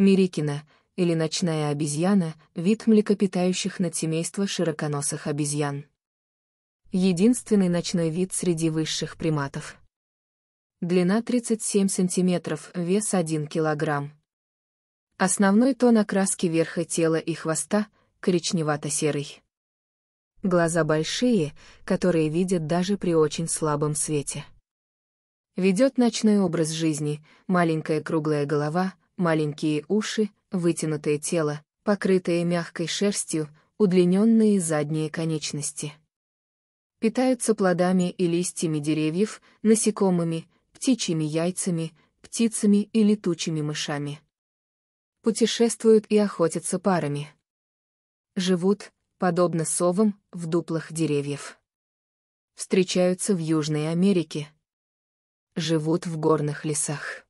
Мирикина, или ночная обезьяна, вид млекопитающих над семейства широконосых обезьян. Единственный ночной вид среди высших приматов. Длина 37 см, вес 1 кг. Основной тон окраски верха тела и хвоста – коричневато-серый. Глаза большие, которые видят даже при очень слабом свете. Ведет ночной образ жизни, маленькая круглая голова, маленькие уши, вытянутое тело, покрытое мягкой шерстью, удлиненные задние конечности. Питаются плодами и листьями деревьев, насекомыми, птичьими яйцами, птицами и летучими мышами. Путешествуют и охотятся парами. Живут, подобно совам, в дуплах деревьев. Встречаются в Южной Америке. Живут в горных лесах.